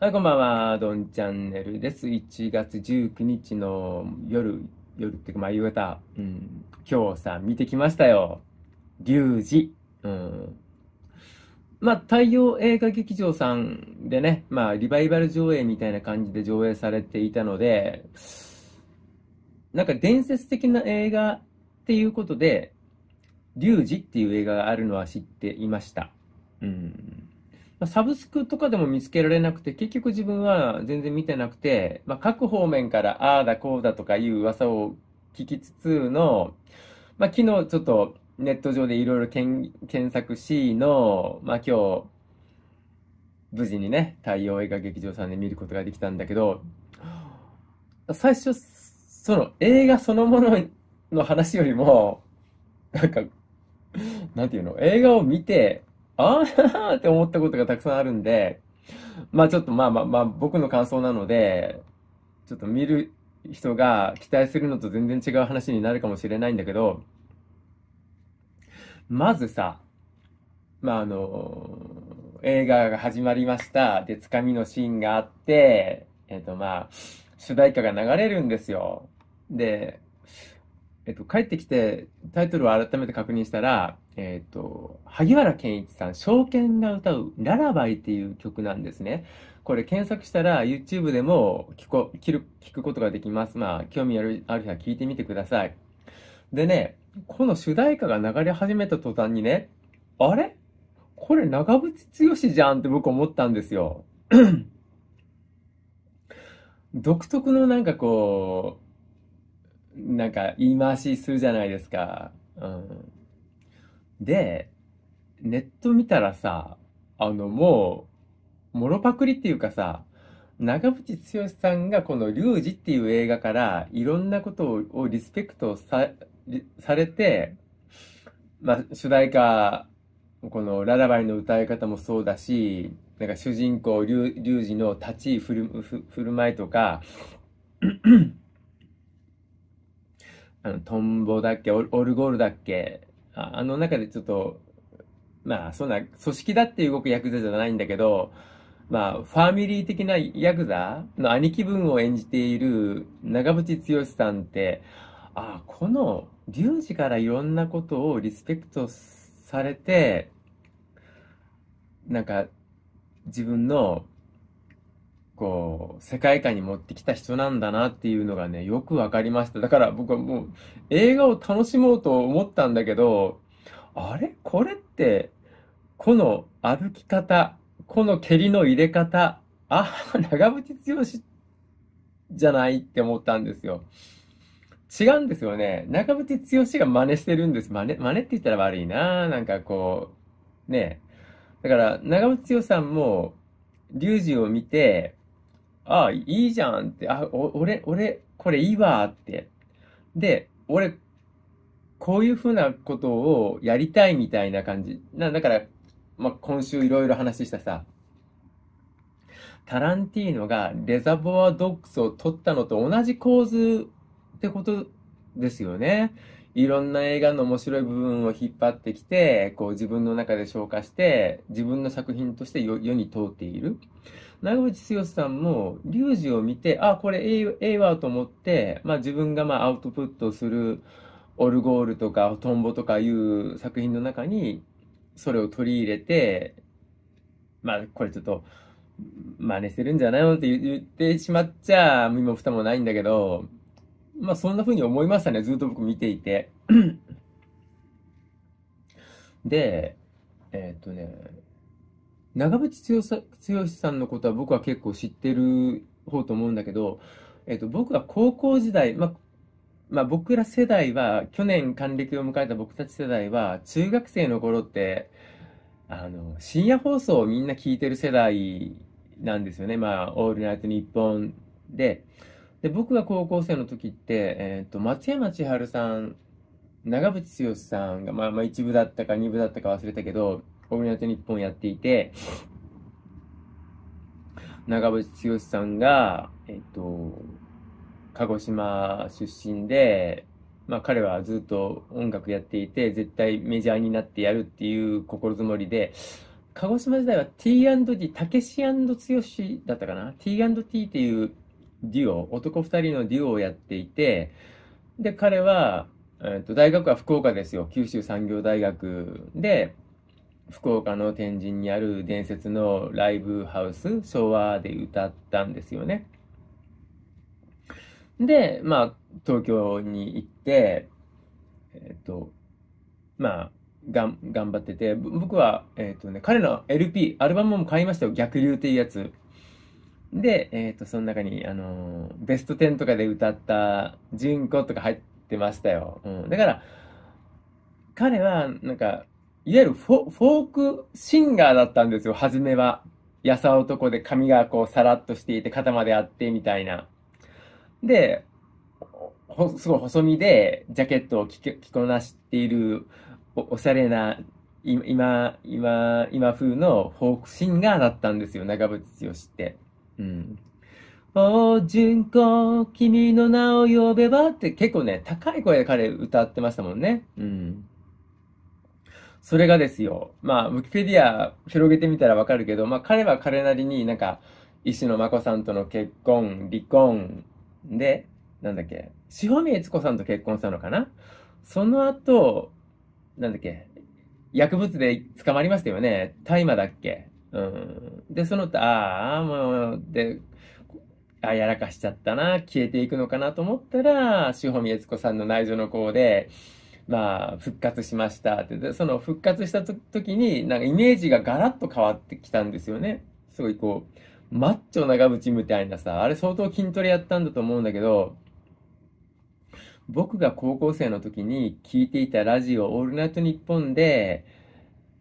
はい、こんばんは。どんチャンネルです。1月19日の夜、夜っていうか、まあ、夕方、うん、今日さ、見てきましたよ。龍二。うん。まあ、太陽映画劇場さんでね、まあ、リバイバル上映みたいな感じで上映されていたので、なんか伝説的な映画っていうことで、龍ジっていう映画があるのは知っていました。うん。サブスクとかでも見つけられなくて、結局自分は全然見てなくて、まあ、各方面からああだこうだとかいう噂を聞きつつの、まあ、昨日ちょっとネット上でいろいろ検索しの、まあ、今日、無事にね、太陽映画劇場さんで見ることができたんだけど、最初、その映画そのものの話よりも、なんか、なんていうの、映画を見て、ああ って思ったことがたくさんあるんで、まあちょっとまあまあまあ僕の感想なので、ちょっと見る人が期待するのと全然違う話になるかもしれないんだけど、まずさ、まああの、映画が始まりました。で、つかみのシーンがあって、えっ、とまあ、主題歌が流れるんですよ。で、えっ、と、帰ってきてタイトルを改めて確認したら、えっ、ー、と、萩原健一さん、証券が歌うララバイっていう曲なんですね。これ検索したら YouTube でも聞こ聞る聞くことができます。まあ、興味あるある人は聞いてみてください。でね、この主題歌が流れ始めた途端にね、あれこれ長渕剛じゃんって僕思ったんですよ。独特のなんかこう、なんか言い回しするじゃないですか。うん。で、ネット見たらさ、あのもう、もろパクリっていうかさ、長渕剛さんがこの「リュウジ」っていう映画からいろんなことをリスペクトさされて、まあ、主題歌この「ララバイ」の歌い方もそうだしなんか主人公リュウジの立ち居振る振る舞いとかあのトンボだっけオルゴールだっけあの中でちょっと、まあ、そんな、組織だって動くヤクザじゃないんだけど、まあ、ファミリー的なヤクザの兄貴分を演じている長渕剛さんって、ああ、この、リュウジからいろんなことをリスペクトされて、なんか、自分のこう、世界観に持ってきた人なんだなっていうのがね、よくわかりました。だから僕はもう、映画を楽しもうと思ったんだけど、あれこれって、この歩き方、この蹴りの入れ方、あ、長渕剛じゃないって思ったんですよ。違うんですよね。長渕剛が真似してるんです。真似、真似って言ったら悪いななんかこう、ねだから、長渕剛さんも、リュウジを見て、ああ、いいじゃんって、あ、お俺、俺、これいいわって。で、俺、こういうふうなことをやりたいみたいな感じ。なだから、まあ、今週いろいろ話したさ、タランティーノがレザボアドッグスを撮ったのと同じ構図ってことですよね。いろんな映画の面白い部分を引っ張ってきて、こう自分の中で消化して、自分の作品として世に通っている。長渕剛さんも、リュウジを見て、あ、これええわと思って、まあ自分がまあアウトプットするオルゴールとかトンボとかいう作品の中に、それを取り入れて、まあこれちょっと、真似してるんじゃないのって言ってしまっちゃ、身も蓋もないんだけど、まあそんな風に思いましたね、ずっと僕見ていて。で、えー、っとね、長渕剛さんのことは僕は結構知ってる方と思うんだけど、えー、っと、僕は高校時代、まあまあ、僕ら世代は去年還暦を迎えた僕たち世代は中学生の頃ってあの深夜放送をみんな聞いてる世代なんですよね、まあ「オールナイトニッポン」で。で僕が高校生の時って、えーと、松山千春さん長渕剛さんが、まあ、まあ1部だったか2部だったか忘れたけど「オールナイトニッポン」やっていて長渕剛さんが、えっ、ー、と、鹿児島出身で、まあ彼はずっと音楽やっていて、絶対メジャーになってやるっていう心づもりで、鹿児島時代は T&T、たけし剛だったかな ?T&T っていうデュオ、男2人のデュオをやっていて、で、彼は、えー、と大学は福岡ですよ。九州産業大学で、福岡の天神にある伝説のライブハウス、昭和で歌ったんですよね。で、まあ、東京に行って、えっ、ー、と、まあ、がん頑張ってて、僕は、えっ、ー、とね、彼の LP、アルバムも買いましたよ。逆流っていうやつ。で、えっ、ー、と、その中に、あのー、ベスト10とかで歌った純子とか入ってましたよ。うん。だから、彼は、なんか、いわゆるフォークシンガーだったんですよ、初めは。やさ男で髪がこうさらっとしていて肩まであってみたいな。で、すごい細身でジャケットを着着こなしているおしゃれな今、今、今風のフォークシンガーだったんですよ、長渕剛って。うん。おう、純子、君の名を呼べばって結構ね、高い声で彼歌ってましたもんね。うん。それがですよ。まあ、ウィキペディア広げてみたらわかるけど、まあ彼は彼なりになんか、石野真子さんとの結婚、離婚、で、なんだっけ、塩見悦子さんと結婚したのかなその後、なんだっけ、薬物で捕まりましたよね。大麻だっけうん、で、その他、ああ、もう、で、あやらかしちゃったな、消えていくのかなと思ったら、志保美悦子さんの内助の子で、まあ、復活しましたって。で、その復活した時に、なんかイメージがガラッと変わってきたんですよね。すごいこう、マッチョ長渕みたいなさ、あれ相当筋トレやったんだと思うんだけど、僕が高校生の時に聞いていたラジオ、オールナイトニッポンで、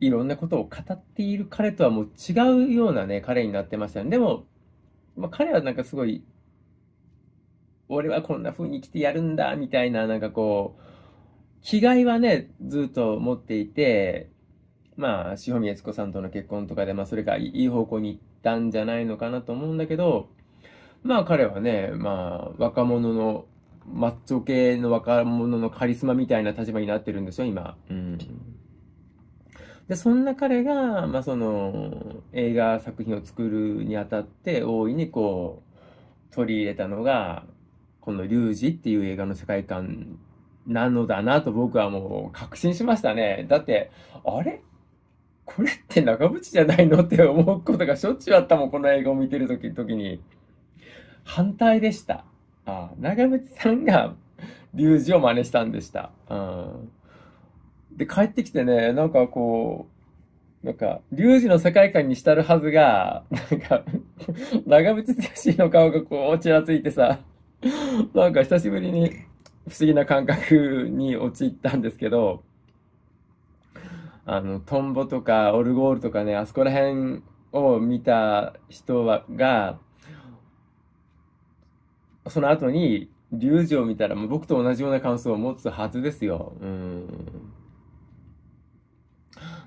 いろんなことを語っている彼とはもう違うようなね、彼になってましたね。でも、まあ、彼はなんかすごい、俺はこんな風に生きてやるんだ、みたいな、なんかこう、気概はね、ずっと持っていて、まあ、塩見悦子さんとの結婚とかで、まあ、それがいい方向に行ったんじゃないのかなと思うんだけど、まあ、彼はね、まあ、若者の、マッチョ系の若者のカリスマみたいな立場になってるんですよ、今。うんで、そんな彼が、まあ、その、映画作品を作るにあたって、大いにこう、取り入れたのが、このリュウジっていう映画の世界観なのだなと僕はもう確信しましたね。だって、あれこれって長渕じゃないのって思うことがしょっちゅうあったもん、この映画を見てる時時に。反対でした。あ長渕さんがリュウジを真似したんでした。うんで、帰ってきてね、なんかこう、なんか、龍二の世界観に浸るはずが、なんか、長渕剛の顔がこう、ちらついてさ、なんか久しぶりに不思議な感覚に陥ったんですけど、あの、トンボとかオルゴールとかね、あそこら辺を見た人はが、その後に、リュジを見たら、もう僕と同じような感想を持つはずですよ。うん。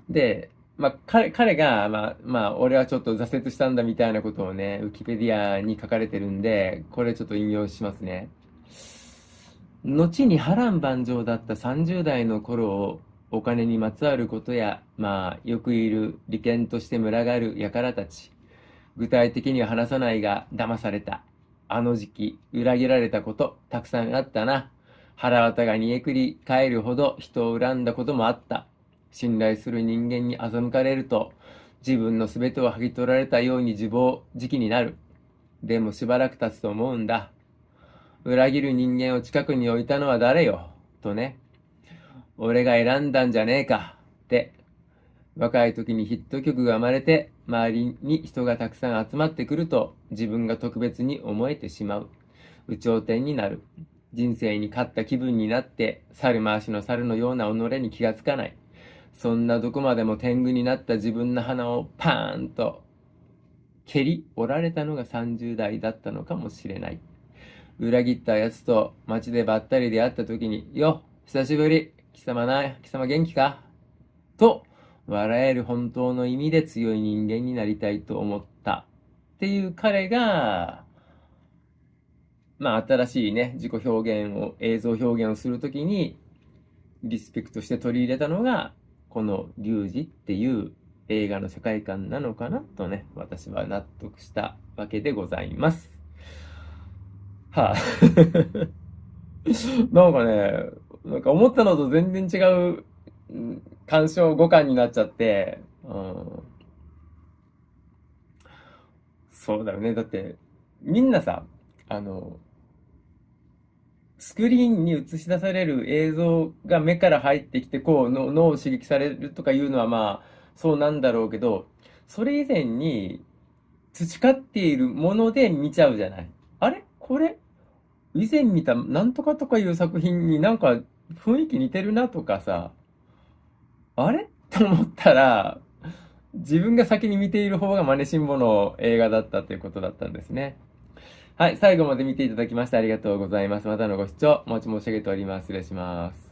で、まあ、彼、彼が、まあ、まあ、俺はちょっと挫折したんだみたいなことをね、ウィキペディアに書かれてるんで、これちょっと引用しますね。後に波乱万丈だった30代の頃をお金にまつわることや、まあ、よくいる利権として群がる輩たち。具体的には話さないが、騙された。あの時期、裏切られたこと、たくさんあったな。腹渡が煮えくり返るほど人を恨んだこともあった。信頼する人間に欺かれると、自分の全てを剥ぎ取られたように自暴自棄になる。でもしばらく経つと思うんだ。裏切る人間を近くに置いたのは誰よ、とね。俺が選んだんじゃねえか、って。若い時にヒット曲が生まれて、周りに人がたくさん集まってくると、自分が特別に思えてしまう。有頂天になる。人生に勝った気分になって、猿回しの猿のような己に気がつかない。そんなどこまでも天狗になった自分の鼻をパーンと蹴り折られたのが30代だったのかもしれない。裏切ったやつと街でばったり出会った時に、よ久しぶり貴様な、貴様元気かと、笑える本当の意味で強い人間になりたいと思った。っていう彼が、まあ新しいね、自己表現を、映像表現をするときに、リスペクトして取り入れたのが、このリュウジ」っていう映画の世界観なのかなとね、私は納得したわけでございます。はあ、なんかね、なんか思ったのと全然違う鑑賞五感になっちゃって、うん、そうだよね。だって、みんなさ、あの、スクリーンに映し出される映像が目から入ってきて、こうの、脳を刺激されるとかいうのはまあ、そうなんだろうけど、それ以前に培っているもので見ちゃうじゃない。あれこれ、以前見たなんとかとかいう作品になんか雰囲気似てるなとかさ、あれと思ったら、自分が先に見ている方がマネしんぼの映画だったということだったんですね。はい、最後まで見ていただきましてありがとうございます。またのご視聴お待ち申し上げております。失礼します。